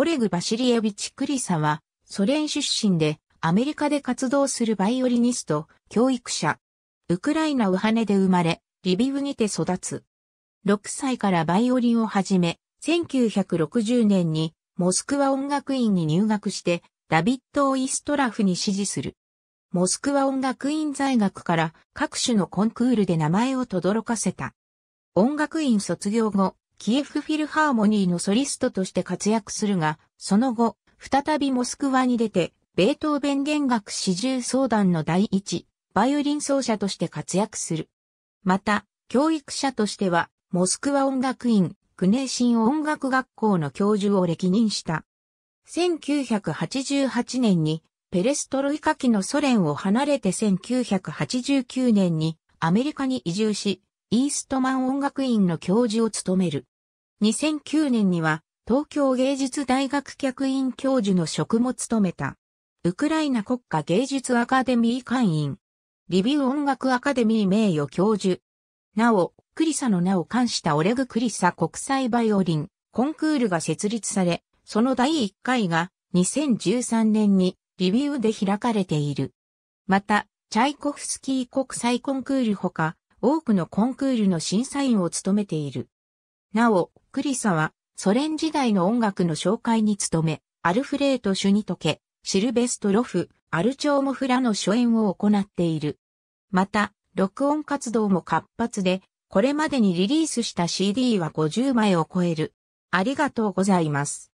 オレグ・バシリエビチ・クリサは、ソ連出身で、アメリカで活動するバイオリニスト、教育者。ウクライナ・ウハネで生まれ、リビウにて育つ。6歳からバイオリンを始め、1960年にモスクワ音楽院に入学して、ダビッド・オイストラフに支持する。モスクワ音楽院在学から各種のコンクールで名前を轟かせた。音楽院卒業後、キエフフィルハーモニーのソリストとして活躍するが、その後、再びモスクワに出て、ベートーベン弦楽四重相談の第一、バイオリン奏者として活躍する。また、教育者としては、モスクワ音楽院、クネーシン音楽学校の教授を歴任した。1988年に、ペレストロイカ期のソ連を離れて1989年にアメリカに移住し、イーストマン音楽院の教授を務める。2009年には、東京芸術大学客員教授の職も務めた。ウクライナ国家芸術アカデミー会員。リビウ音楽アカデミー名誉教授。なお、クリサの名を冠したオレグ・クリサ国際バイオリンコンクールが設立され、その第1回が2013年にリビウで開かれている。また、チャイコフスキー国際コンクールほか、多くのコンクールの審査員を務めている。なお、クリサは、ソ連時代の音楽の紹介に努め、アルフレート・シュニトケ、シルベスト・ロフ、アルチョーモフラの初演を行っている。また、録音活動も活発で、これまでにリリースした CD は50枚を超える。ありがとうございます。